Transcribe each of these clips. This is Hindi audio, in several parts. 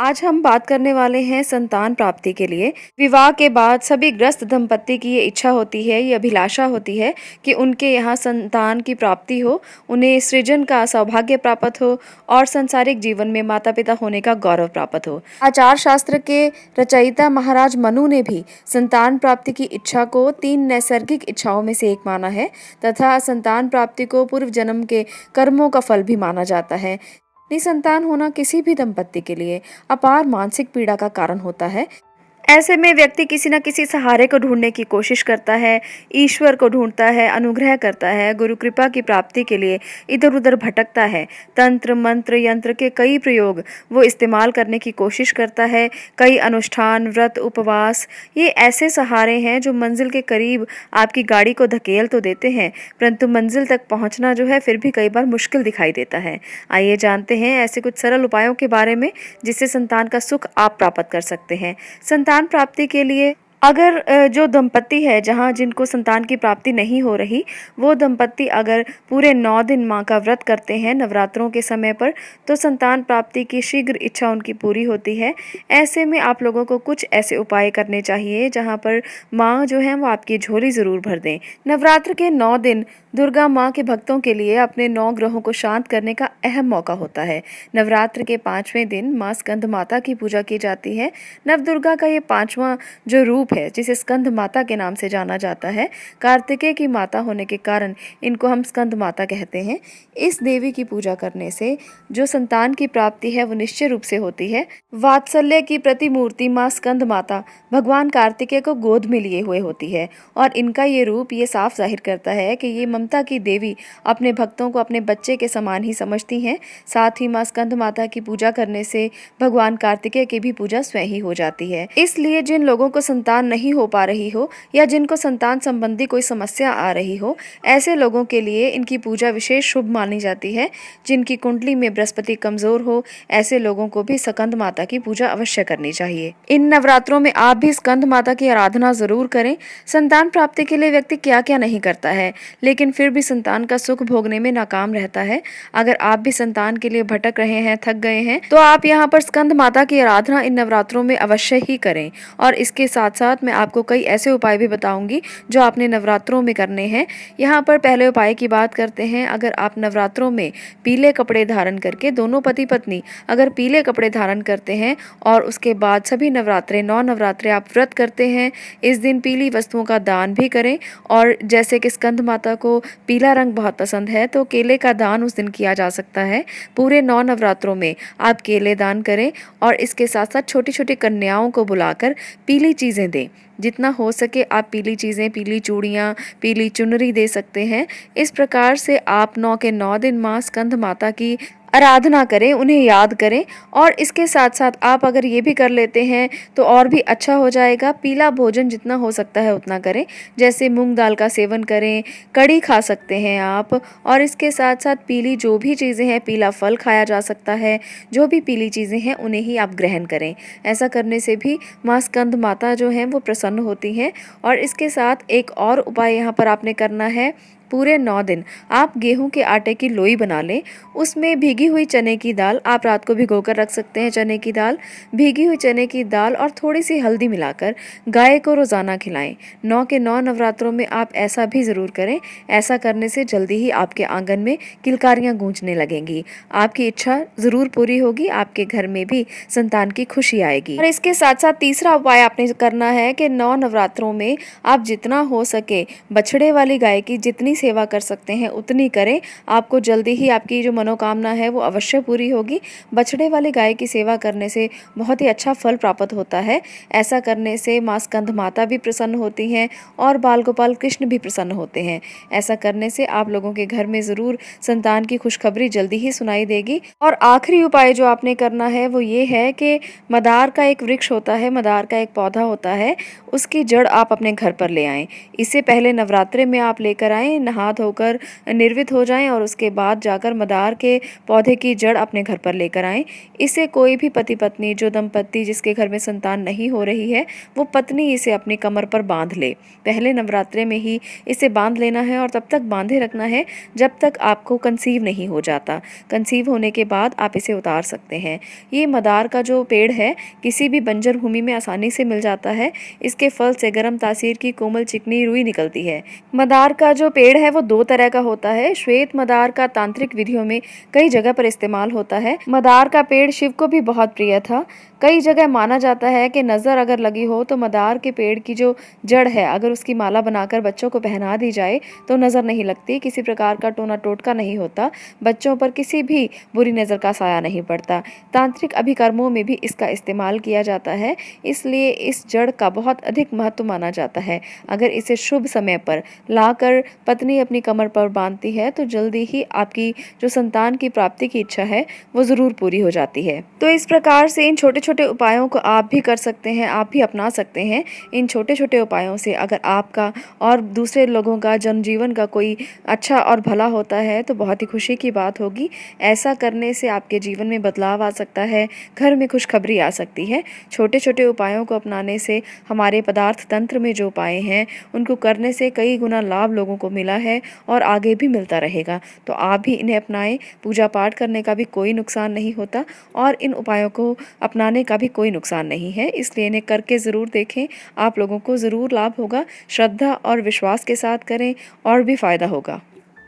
आज हम बात करने वाले हैं संतान प्राप्ति के लिए विवाह के बाद सभी ग्रस्त दंपत्ति की ये इच्छा होती है ये अभिलाषा होती है कि उनके यहाँ संतान की प्राप्ति हो उन्हें सृजन का सौभाग्य प्राप्त हो और संसारिक जीवन में माता पिता होने का गौरव प्राप्त हो आचार शास्त्र के रचयिता महाराज मनु ने भी संतान प्राप्ति की इच्छा को तीन नैसर्गिक इच्छाओं में से एक माना है तथा संतान प्राप्ति को पूर्व जन्म के कर्मों का फल भी माना जाता है निसंतान होना किसी भी दंपत्ति के लिए अपार मानसिक पीड़ा का कारण होता है ऐसे में व्यक्ति किसी न किसी सहारे को ढूंढने की कोशिश करता है ईश्वर को ढूंढता है अनुग्रह करता है गुरु कृपा की प्राप्ति के लिए इधर उधर भटकता है तंत्र मंत्र यंत्र के कई प्रयोग वो इस्तेमाल करने की कोशिश करता है कई अनुष्ठान व्रत उपवास ये ऐसे सहारे हैं जो मंजिल के करीब आपकी गाड़ी को धकेल तो देते हैं परंतु मंजिल तक पहुँचना जो है फिर भी कई बार मुश्किल दिखाई देता है आइए जानते हैं ऐसे कुछ सरल उपायों के बारे में जिससे संतान का सुख आप प्राप्त कर सकते हैं संतान ज्ञान प्राप्ति के लिए अगर जो दंपत्ति है जहाँ जिनको संतान की प्राप्ति नहीं हो रही वो दंपत्ति अगर पूरे नौ दिन माँ का व्रत करते हैं नवरात्रों के समय पर तो संतान प्राप्ति की शीघ्र इच्छा उनकी पूरी होती है ऐसे में आप लोगों को कुछ ऐसे उपाय करने चाहिए जहाँ पर माँ जो है वो आपकी झोली ज़रूर भर दें नवरात्र के नौ दिन दुर्गा माँ के भक्तों के लिए अपने नौ ग्रहों को शांत करने का अहम मौका होता है नवरात्र के पाँचवें दिन माँ स्कंद माता की पूजा की जाती है नवदुर्गा का ये पाँचवा जो रूप रूप है जिसे स्कंद माता के नाम से जाना जाता है कार्तिकेय की माता होने के कारण इनको हम स्कंद माता कहते हैं इस देवी की पूजा करने से जो संतान की प्राप्ति है वो निश्चय रूप से होती है वात्सल्य की प्रतिमूर्ति माँ स्कंद माता भगवान कार्तिकेय को गोद में लिए हुए होती है और इनका ये रूप ये साफ जाहिर करता है कि ये ममता की देवी अपने भक्तों को अपने बच्चे के समान ही समझती हैं साथ ही माँ स्कंद माता की पूजा करने से भगवान कार्तिकेय की भी पूजा स्वयं ही हो जाती है इसलिए जिन लोगों को संतान संतान नहीं हो पा रही हो या जिनको संतान संबंधी कोई समस्या आ रही हो ऐसे लोगों के लिए इनकी पूजा विशेष शुभ मानी जाती है जिनकी कुंडली में बृहस्पति कमजोर हो ऐसे लोगों को भी स्कंद माता की पूजा अवश्य करनी चाहिए इन नवरात्रों में आप भी स्कंद माता की आराधना जरूर करें संतान प्राप्ति के लिए व्यक्ति क्या क्या नहीं करता है लेकिन फिर भी संतान का सुख भोगने में नाकाम रहता है अगर आप भी संतान के लिए भटक रहे हैं थक गए हैं तो आप यहाँ पर स्कंद माता की आराधना इन नवरात्रों में अवश्य ही करें और इसके साथ साथ साथ मैं आपको कई ऐसे उपाय भी बताऊंगी जो आपने नवरात्रों में करने हैं यहाँ पर पहले उपाय की बात करते हैं अगर आप नवरात्रों में पीले कपड़े धारण करके दोनों पति पत्नी अगर पीले कपड़े धारण करते हैं और उसके बाद सभी नवरात्रे नौ नवरात्रे आप व्रत करते हैं इस दिन पीली वस्तुओं का दान भी करें और जैसे कि स्कंद माता को पीला रंग बहुत पसंद है तो केले का दान उस दिन किया जा सकता है पूरे नौ नवरात्रों में आप केले दान करें और इसके साथ साथ छोटी छोटी कन्याओं को बुलाकर पीली चीज़ें दें जितना हो सके आप पीली चीज़ें पीली चूड़ियाँ पीली चुनरी दे सकते हैं इस प्रकार से आप नौ के नौ दिन माँ स्कंध माता की आराधना करें उन्हें याद करें और इसके साथ साथ आप अगर ये भी कर लेते हैं तो और भी अच्छा हो जाएगा पीला भोजन जितना हो सकता है उतना करें जैसे मूंग दाल का सेवन करें कड़ी खा सकते हैं आप और इसके साथ साथ पीली जो भी चीज़ें हैं पीला फल खाया जा सकता है जो भी पीली चीज़ें हैं उन्हें ही आप ग्रहण करें ऐसा करने से भी माँ स्कंद माता जो हैं वो प्रसन्न होती हैं और इसके साथ एक और उपाय यहाँ पर आपने करना है पूरे नौ दिन आप गेहूं के आटे की लोई बना लें उसमें भीगी हुई चने की दाल आप रात को भिगो कर रख सकते हैं चने की दाल भीगी हुई चने की दाल और थोड़ी सी हल्दी मिलाकर गाय को रोज़ाना खिलाएं नौ के नौ नवरात्रों में आप ऐसा भी ज़रूर करें ऐसा करने से जल्दी ही आपके आंगन में किलकारियाँ गूंजने लगेंगी आपकी इच्छा ज़रूर पूरी होगी आपके घर में भी संतान की खुशी आएगी और इसके साथ साथ तीसरा उपाय आपने करना है कि नौ नवरात्रों में आप जितना हो सके बछड़े वाली गाय की जितनी सेवा कर सकते हैं उतनी करें आपको जल्दी ही आपकी जो मनोकामना है वो अवश्य पूरी होगी बछड़े वाले गाय की सेवा करने से बहुत ही अच्छा फल प्राप्त होता है ऐसा करने से माँ माता भी प्रसन्न होती हैं और बाल गोपाल कृष्ण भी प्रसन्न होते हैं ऐसा करने से आप लोगों के घर में ज़रूर संतान की खुशखबरी जल्दी ही सुनाई देगी और आखिरी उपाय जो आपने करना है वो ये है कि मदार का एक वृक्ष होता है मदार का एक पौधा होता है उसकी जड़ आप अपने घर पर ले आएँ इससे पहले नवरात्रे में आप लेकर आएँ नहा धोकर निर्वित हो जाएं और उसके बाद जाकर मदार के पौधे की जड़ अपने घर पर लेकर आएं इसे कोई भी पति पत्नी जो दंपत्ति जिसके घर में संतान नहीं हो रही है वो पत्नी इसे अपनी कमर पर बांध ले पहले नवरात्रे में ही इसे बांध लेना है और तब तक बांधे रखना है जब तक आपको कंसीव नहीं हो जाता कंसीव होने के बाद आप इसे उतार सकते हैं ये मदार का जो पेड़ है किसी भी बंजर भूमि में आसानी से मिल जाता है इसके फल से गर्म तासीर की कोमल चिकनी रुई निकलती है मदार का जो पेड़ है वो दो तरह का होता है श्वेत मदार का तांत्रिक विधियों में कई जगह पर इस्तेमाल होता है मदार का पेड़ शिव को भी बहुत प्रिय था कई जगह माना जाता है कि नज़र अगर लगी हो तो मदार के पेड़ की जो जड़ है अगर उसकी माला बनाकर बच्चों को पहना दी जाए तो नज़र नहीं लगती किसी प्रकार का टोना टोटका नहीं होता बच्चों पर किसी भी बुरी नज़र का साया नहीं पड़ता तांत्रिक अभिकर्मों में भी इसका इस्तेमाल किया जाता है इसलिए इस जड़ का बहुत अधिक महत्व माना जाता है अगर इसे शुभ समय पर लाकर पति पत्नी अपनी कमर पर बांधती है तो जल्दी ही आपकी जो संतान की प्राप्ति की इच्छा है वो ज़रूर पूरी हो जाती है तो इस प्रकार से इन छोटे छोटे उपायों को आप भी कर सकते हैं आप भी अपना सकते हैं इन छोटे छोटे उपायों से अगर आपका और दूसरे लोगों का जनजीवन का कोई अच्छा और भला होता है तो बहुत ही खुशी की बात होगी ऐसा करने से आपके जीवन में बदलाव आ सकता है घर में खुशखबरी आ सकती है छोटे छोटे उपायों को अपनाने से हमारे पदार्थ तंत्र में जो उपाय हैं उनको करने से कई गुना लाभ लोगों को मिला मिला है और आगे भी मिलता रहेगा तो आप भी इन्हें अपनाएं पूजा पाठ करने का भी कोई नुकसान नहीं होता और इन उपायों को अपनाने का भी कोई नुकसान नहीं है इसलिए इन्हें करके ज़रूर देखें आप लोगों को ज़रूर लाभ होगा श्रद्धा और विश्वास के साथ करें और भी फ़ायदा होगा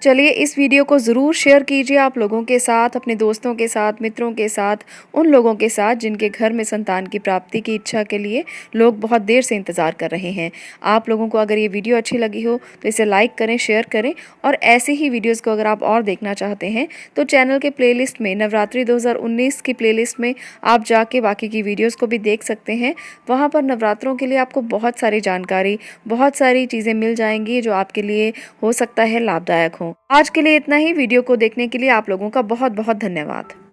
चलिए इस वीडियो को ज़रूर शेयर कीजिए आप लोगों के साथ अपने दोस्तों के साथ मित्रों के साथ उन लोगों के साथ जिनके घर में संतान की प्राप्ति की इच्छा के लिए लोग बहुत देर से इंतज़ार कर रहे हैं आप लोगों को अगर ये वीडियो अच्छी लगी हो तो इसे लाइक करें शेयर करें और ऐसे ही वीडियोज़ को अगर आप और देखना चाहते हैं तो चैनल के प्ले में नवरात्रि दो की प्ले में आप जाके बाकी की वीडियोज़ को भी देख सकते हैं वहाँ पर नवरात्रों के लिए आपको बहुत सारी जानकारी बहुत सारी चीज़ें मिल जाएंगी जो आपके लिए हो सकता है लाभदायक हों आज के लिए इतना ही वीडियो को देखने के लिए आप लोगों का बहुत बहुत धन्यवाद